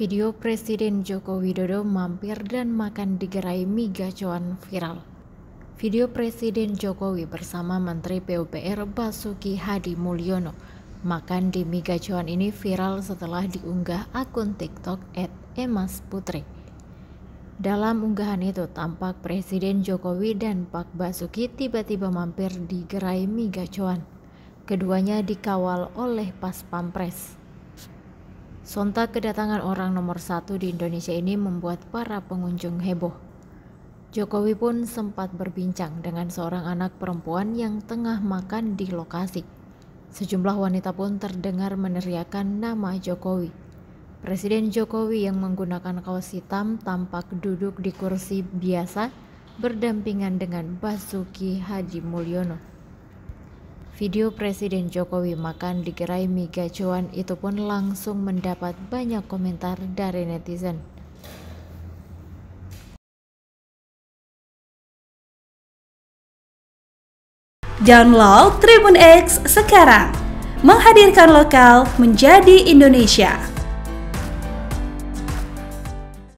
Video Presiden Joko Widodo mampir dan makan di gerai mie gacuan viral. Video Presiden Jokowi bersama Menteri PUPR Basuki Hadi Mulyono makan di mie gacuan ini viral setelah diunggah akun TikTok @emas_putri. Dalam unggahan itu tampak Presiden Jokowi dan Pak Basuki tiba-tiba mampir di gerai mie gacuan. Keduanya dikawal oleh Pas Pampres. Sontak kedatangan orang nomor satu di Indonesia ini membuat para pengunjung heboh. Jokowi pun sempat berbincang dengan seorang anak perempuan yang tengah makan di lokasi. Sejumlah wanita pun terdengar meneriakan nama Jokowi. Presiden Jokowi yang menggunakan kaos hitam tampak duduk di kursi biasa berdampingan dengan Basuki Haji Mulyono. Video Presiden Jokowi makan di gerai Miga Cuan itu pun langsung mendapat banyak komentar dari netizen. Download Tribun X sekarang, menghadirkan lokal menjadi Indonesia.